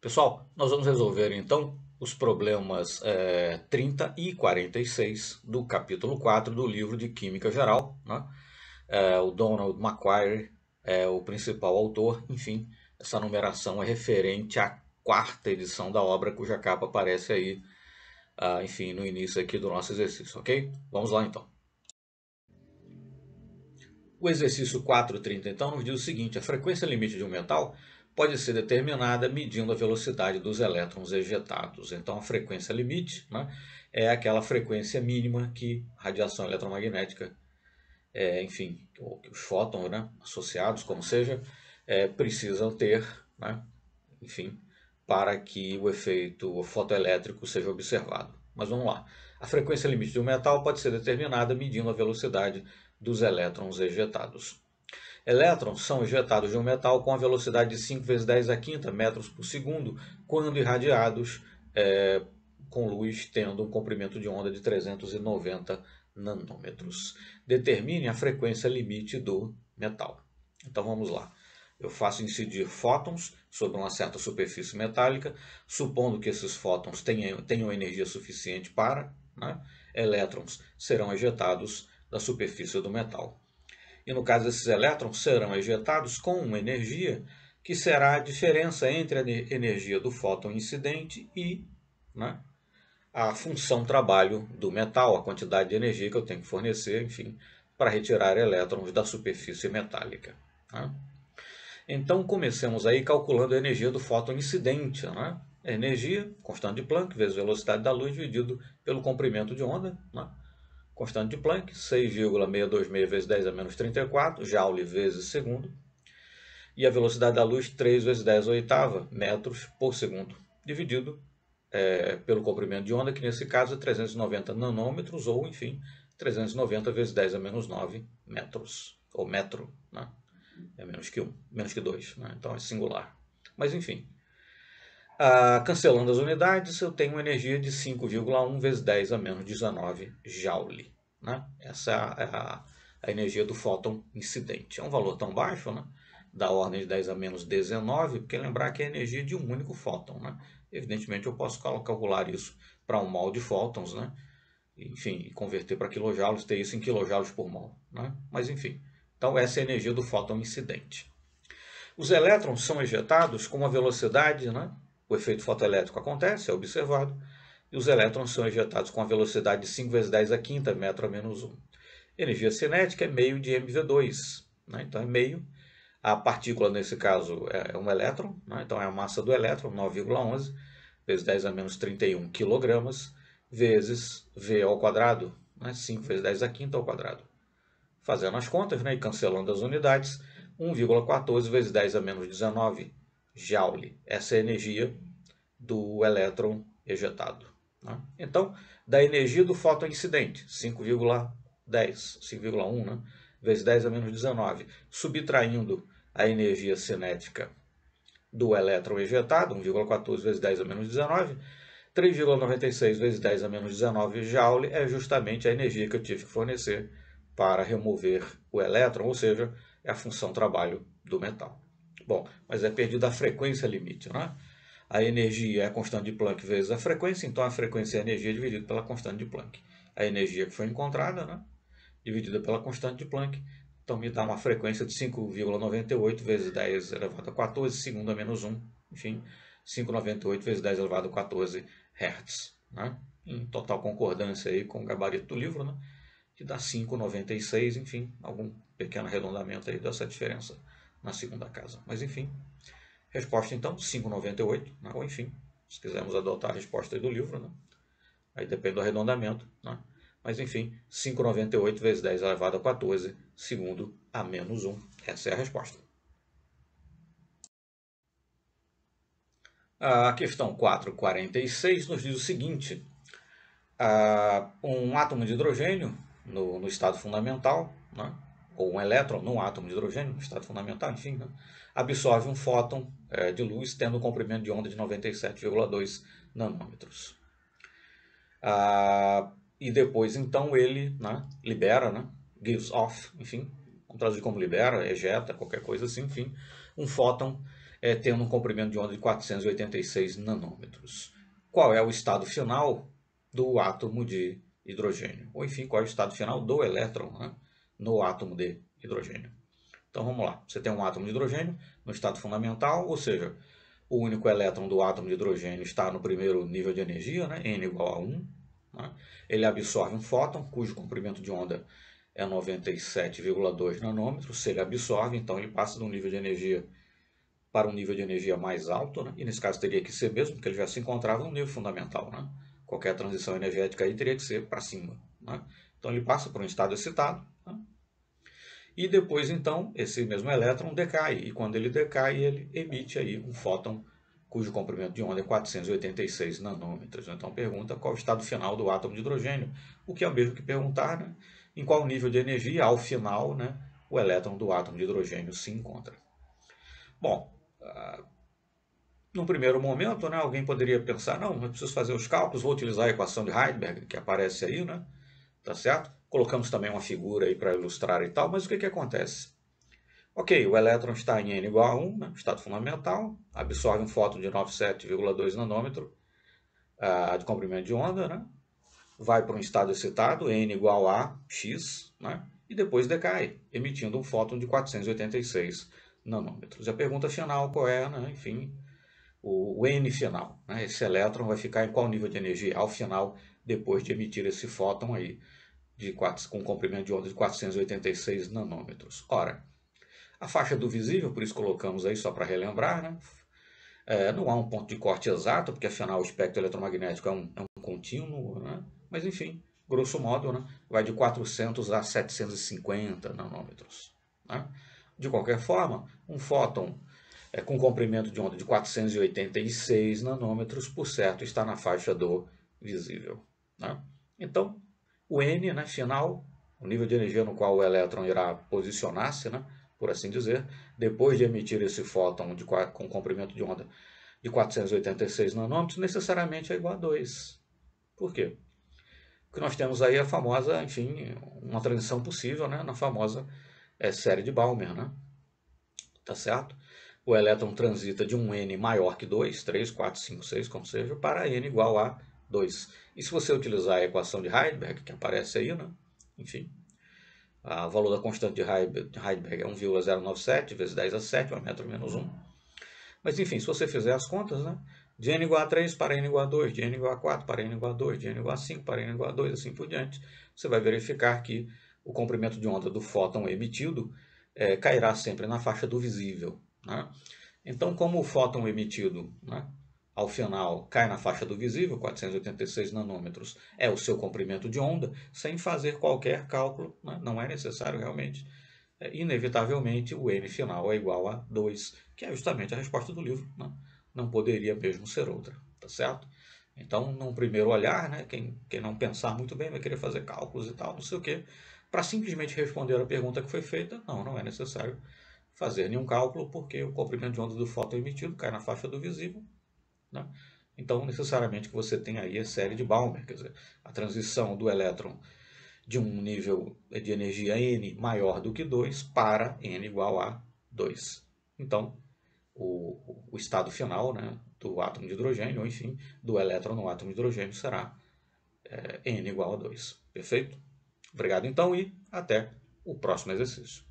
Pessoal, nós vamos resolver então os problemas é, 30 e 46 do capítulo 4 do livro de Química Geral. Né? É, o Donald Macquarie é o principal autor, enfim, essa numeração é referente à quarta edição da obra, cuja capa aparece aí, uh, enfim, no início aqui do nosso exercício, ok? Vamos lá então. O exercício 4.30, então, nos diz o seguinte, a frequência limite de um metal pode ser determinada medindo a velocidade dos elétrons ejetados. Então, a frequência limite né, é aquela frequência mínima que radiação eletromagnética, é, enfim, ou que os fótons né, associados, como seja, é, precisam ter, né, enfim, para que o efeito fotoelétrico seja observado. Mas vamos lá. A frequência limite de um metal pode ser determinada medindo a velocidade dos elétrons ejetados. Elétrons são ejetados de um metal com a velocidade de 5 vezes 10 a quinta metros por segundo quando irradiados é, com luz tendo um comprimento de onda de 390 nanômetros. Determine a frequência limite do metal. Então vamos lá. Eu faço incidir fótons sobre uma certa superfície metálica, supondo que esses fótons tenham, tenham energia suficiente para, né? elétrons serão ejetados da superfície do metal e no caso esses elétrons serão ejetados com uma energia que será a diferença entre a energia do fóton incidente e né, a função trabalho do metal, a quantidade de energia que eu tenho que fornecer, enfim, para retirar elétrons da superfície metálica. Né? Então comecemos aí calculando a energia do fóton incidente, né? energia, constante de Planck, vezes velocidade da luz, dividido pelo comprimento de onda, né? constante de Planck, 6,626 vezes 10 a menos 34, joule vezes segundo, e a velocidade da luz 3 vezes 10 oitava metros por segundo, dividido é, pelo comprimento de onda, que nesse caso é 390 nanômetros, ou enfim, 390 vezes 10 a menos 9 metros, ou metro, né? é menos que 1, menos que 2, né? então é singular. Mas enfim, ah, cancelando as unidades, eu tenho uma energia de 5,1 vezes 10 a menos 19 joule. Né? Essa é a, a, energia do fóton incidente. É um valor tão baixo, né? da ordem de 10 a menos 19, porque lembrar que é a energia de um único fóton. Né? Evidentemente, eu posso calcular isso para um mol de fótons, né? enfim, converter para quilojoules, ter isso em quilojoules por mol. Né? Mas, enfim, então essa é a energia do fóton incidente. Os elétrons são ejetados com uma velocidade, né? o efeito fotoelétrico acontece, é observado, e os elétrons são ejetados com a velocidade de 5 vezes 10 a quinta metro a menos 1. Energia cinética é meio de mv2, né? então é meio. A partícula, nesse caso, é, é um elétron, né? então é a massa do elétron, 9,11 vezes 10 a menos 31 kg, vezes V ao quadrado, né? 5 vezes 10 a quinta ao quadrado. Fazendo as contas né? e cancelando as unidades, 1,14 vezes 10 a menos 19 joule. Essa é a energia do elétron ejetado. Né? Então, da energia do fóton incidente, 5,10, 5,1, né? vezes 10 a é menos 19, subtraindo a energia cinética do elétron ejetado, 1,14 vezes 10 a é menos 19, 3,96 vezes 10 a é menos 19 joule é justamente a energia que eu tive que fornecer para remover o elétron, ou seja, é a função trabalho do metal. Bom, mas é perdida a frequência limite, não é? A energia é a constante de Planck vezes a frequência, então a frequência é a energia é dividida pela constante de Planck. A energia que foi encontrada, né, dividida pela constante de Planck, então me dá uma frequência de 5,98 vezes 10 elevado a 14 segunda menos 1, enfim, 5,98 vezes 10 elevado a 14 Hz. Né, em total concordância aí com o gabarito do livro, né, que dá 5,96, enfim, algum pequeno arredondamento aí dessa diferença na segunda casa. Mas enfim, Resposta, então, 5,98, né? ou tá. enfim, se quisermos adotar a resposta do livro, né? aí depende do arredondamento, né? mas enfim, 5,98 vezes 10 elevado a 14, segundo a menos 1. Essa é a resposta. A questão 446 nos diz o seguinte: ah, um átomo de hidrogênio no, no estado fundamental né, ou um elétron num átomo de hidrogênio, estado fundamental, enfim, né? absorve um fóton é, de luz tendo um comprimento de onda de 97,2 nanômetros. Ah, e depois, então, ele né, libera, né, gives off, enfim, traduzir como libera, ejeta, qualquer coisa assim, enfim, um fóton é, tendo um comprimento de onda de 486 nanômetros. Qual é o estado final do átomo de hidrogênio? Ou, enfim, qual é o estado final do elétron, né? no átomo de hidrogênio. Então vamos lá, você tem um átomo de hidrogênio no estado fundamental, ou seja, o único elétron do átomo de hidrogênio está no primeiro nível de energia, né? N igual a 1. Né? Ele absorve um fóton, cujo comprimento de onda é 97,2 nanômetros. Se ele absorve, então ele passa de um nível de energia para um nível de energia mais alto, né? e nesse caso teria que ser mesmo, porque ele já se encontrava no nível fundamental. Né? Qualquer transição energética aí teria que ser para cima. Né? Então ele passa para um estado excitado, e depois, então, esse mesmo elétron decai, e quando ele decai, ele emite aí um fóton cujo comprimento de onda é 486 nanômetros. Então pergunta qual o estado final do átomo de hidrogênio, o que é o mesmo que perguntar né, em qual nível de energia, ao final, né, o elétron do átomo de hidrogênio se encontra. Bom, no ah, num primeiro momento, né, alguém poderia pensar, não, eu preciso fazer os cálculos, vou utilizar a equação de Heisenberg, que aparece aí, né, tá certo? Colocamos também uma figura aí para ilustrar e tal, mas o que, que acontece? Ok, o elétron está em N igual a 1, né, estado fundamental, absorve um fóton de 97,2 nanômetro uh, de comprimento de onda, né? vai para um estado excitado, N igual a X, né? e depois decai, emitindo um fóton de 486 nanômetros. E a pergunta final qual é, né? enfim, o, o, N final. Né? Esse elétron vai ficar em qual nível de energia ao final, depois de emitir esse fóton aí de quatro com comprimento de onda de 486 nanômetros. Ora, a faixa do visível, por isso colocamos aí só para relembrar, né? É, não há um ponto de corte exato, porque afinal o espectro eletromagnético é um, é um contínuo, né? mas enfim, grosso modo, né? vai de 400 a 750 nanômetros. Né? De qualquer forma, um fóton é, com comprimento de onda de 486 nanômetros, por certo, está na faixa do visível. Né? Então, o N, né, final, o nível de energia no qual o elétron irá posicionar-se, né, por assim dizer, depois de emitir esse fóton de, com comprimento de onda de 486 nanômetros, necessariamente é igual a 2. Por quê? Porque nós temos aí é a famosa, enfim, uma transição possível né, na famosa é, série de Balmer, né? Tá certo? O elétron transita de um N maior que 2, 3, 4, 5, 6, como seja, para N igual a 2. E se você utilizar a equação de Heidelberg, que aparece aí, né? enfim, o valor da constante de Heidelberg é 1,097 vezes 10 a 7, um metro menos 1. Mas, enfim, se você fizer as contas, né? de n igual a 3 para n igual a 2, de n igual a 4 para n igual a 2, de n igual a 5 para n igual a 2, assim por diante, você vai verificar que o comprimento de onda do fóton emitido é, cairá sempre na faixa do visível. Né? Então, como o fóton emitido né, ao final cai na faixa do visível, 486 nanômetros é o seu comprimento de onda, sem fazer qualquer cálculo, né? não é necessário realmente. É, inevitavelmente, o N final é igual a 2, que é justamente a resposta do livro. Né? Não poderia mesmo ser outra, tá certo? Então, num primeiro olhar, né, quem, quem não pensar muito bem vai querer fazer cálculos e tal, não sei o quê, para simplesmente responder a pergunta que foi feita, não, não é necessário fazer nenhum cálculo, porque o comprimento de onda do fóton emitido cai na faixa do visível, né? Então, necessariamente que você tem aí a série de Balmer, quer dizer, a transição do elétron de um nível de energia n maior do que 2 para n igual a 2. Então, o, o estado final né, do átomo de hidrogênio, ou enfim, do elétron no átomo de hidrogênio será é, n igual a 2. Perfeito? Obrigado então e até o próximo exercício.